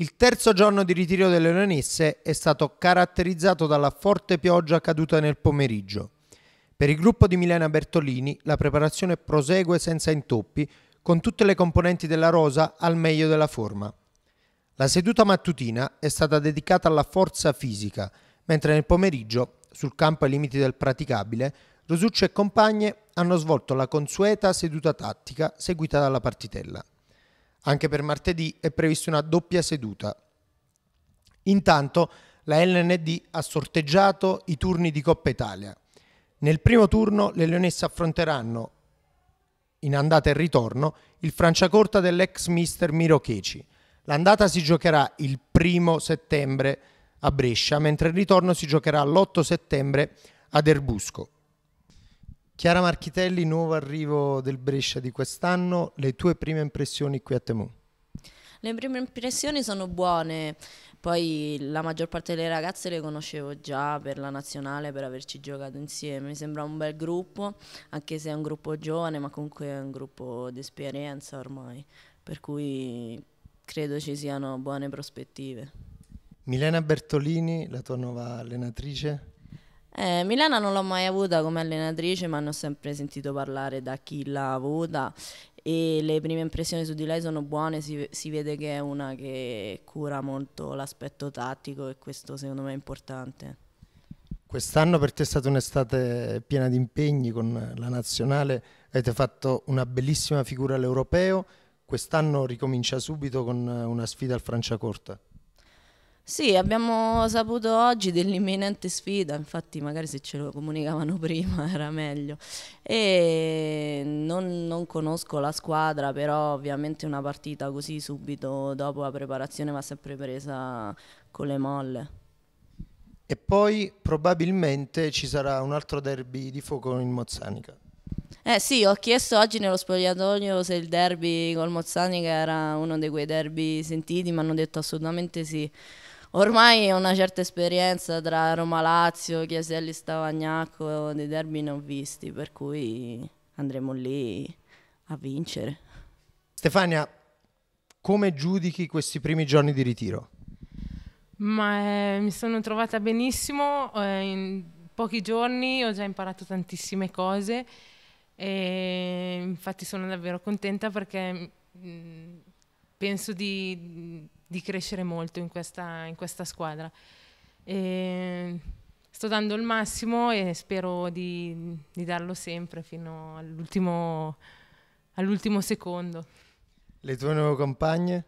Il terzo giorno di ritiro delle leonesse è stato caratterizzato dalla forte pioggia caduta nel pomeriggio. Per il gruppo di Milena Bertolini la preparazione prosegue senza intoppi, con tutte le componenti della rosa al meglio della forma. La seduta mattutina è stata dedicata alla forza fisica, mentre nel pomeriggio, sul campo ai limiti del praticabile, Rosuccio e compagne hanno svolto la consueta seduta tattica seguita dalla partitella. Anche per martedì è prevista una doppia seduta. Intanto la LND ha sorteggiato i turni di Coppa Italia. Nel primo turno le leonesse affronteranno, in andata e ritorno, il Franciacorta dell'ex mister Miro Checi. L'andata si giocherà il primo settembre a Brescia, mentre il ritorno si giocherà l'8 settembre ad Erbusco. Chiara Marchitelli, nuovo arrivo del Brescia di quest'anno, le tue prime impressioni qui a Temu? Le prime impressioni sono buone, poi la maggior parte delle ragazze le conoscevo già per la nazionale, per averci giocato insieme, mi sembra un bel gruppo, anche se è un gruppo giovane, ma comunque è un gruppo di esperienza ormai, per cui credo ci siano buone prospettive. Milena Bertolini, la tua nuova allenatrice? Eh, Milena non l'ho mai avuta come allenatrice, ma ne ho sempre sentito parlare da chi l'ha avuta e le prime impressioni su di lei sono buone, si, si vede che è una che cura molto l'aspetto tattico e questo secondo me è importante. Quest'anno per te è stata un'estate piena di impegni con la nazionale, avete fatto una bellissima figura all'europeo, quest'anno ricomincia subito con una sfida al Franciacorta. Sì, abbiamo saputo oggi dell'imminente sfida, infatti magari se ce lo comunicavano prima era meglio. E non, non, conosco la squadra, però ovviamente una partita così subito dopo la preparazione va sempre presa con le molle. E poi probabilmente ci sarà un altro derby di fuoco in Mozzanica. Eh sì, ho chiesto oggi nello spogliatoio se il derby col Mozzanica era uno di quei derby sentiti, mi hanno detto assolutamente sì ormai ho una certa esperienza tra Roma-Lazio, Chiaselli-Stavagnacco, dei derby ne ho visti, per cui andremo lì a vincere. Stefania, come giudichi questi primi giorni di ritiro? Ma, eh, mi sono trovata benissimo, eh, in pochi giorni ho già imparato tantissime cose e infatti sono davvero contenta perché mh, mm, penso di di crescere molto in questa, in questa squadra. E ehm, sto dando il massimo e spero di, di darlo sempre fino all'ultimo, all'ultimo, secondo. Le tue nuove compagne?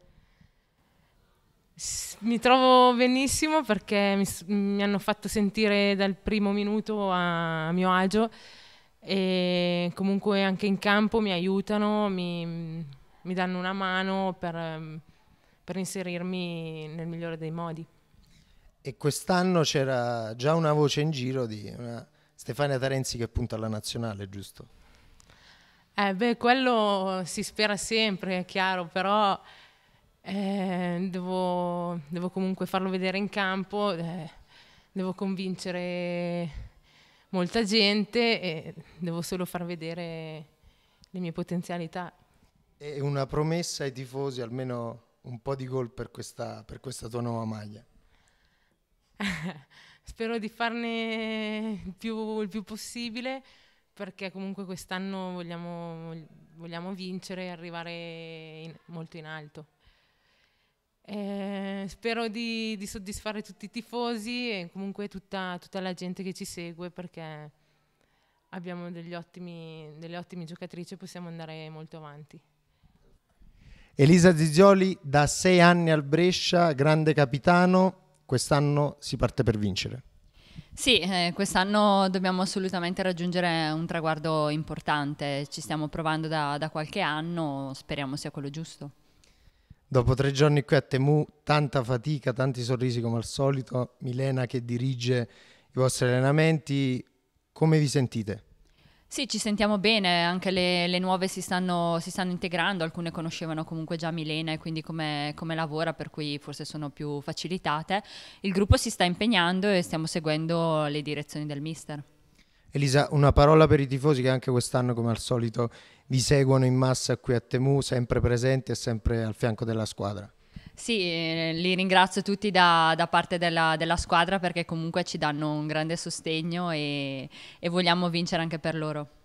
Mi trovo benissimo perché mi, mi hanno fatto sentire dal primo minuto a, a mio agio e comunque anche in campo mi aiutano, mi, mi danno una mano per ehm, per inserirmi nel migliore dei modi. E quest'anno c'era già una voce in giro di una Stefania Tarenzi che punta alla nazionale, giusto? Eh beh, quello si spera sempre, è chiaro, però eh, devo, devo, comunque farlo vedere in campo, eh, devo convincere molta gente e devo solo far vedere le mie potenzialità. E una promessa ai tifosi, almeno un po' di gol per questa, per questa tua nuova maglia? Spero di farne il più, il più possibile perché comunque quest'anno vogliamo, vogliamo, vincere e arrivare in, molto in alto. Eh, spero di, di, soddisfare tutti i tifosi e comunque tutta, tutta la gente che ci segue perché abbiamo ottimi, delle ottime giocatrici e possiamo andare molto avanti. Elisa Zizioli da sei anni al Brescia, grande capitano, quest'anno si parte per vincere. Sì, eh, quest'anno dobbiamo assolutamente raggiungere un traguardo importante, ci stiamo provando da, da qualche anno, speriamo sia quello giusto. Dopo tre giorni qui a Temu, tanta fatica, tanti sorrisi come al solito, Milena che dirige i vostri allenamenti, come vi sentite? Sì, ci sentiamo bene, anche le, le nuove si stanno, si stanno, integrando, alcune conoscevano comunque già Milena e quindi come, come, lavora, per cui forse sono più facilitate. Il gruppo si sta impegnando e stiamo seguendo le direzioni del mister. Elisa, una parola per i tifosi che anche quest'anno, come al solito, vi seguono in massa qui a Temu, sempre presenti e sempre al fianco della squadra. Sì, eh, li ringrazio tutti da, da parte della, della, squadra perché comunque ci danno un grande sostegno e, e vogliamo vincere anche per loro.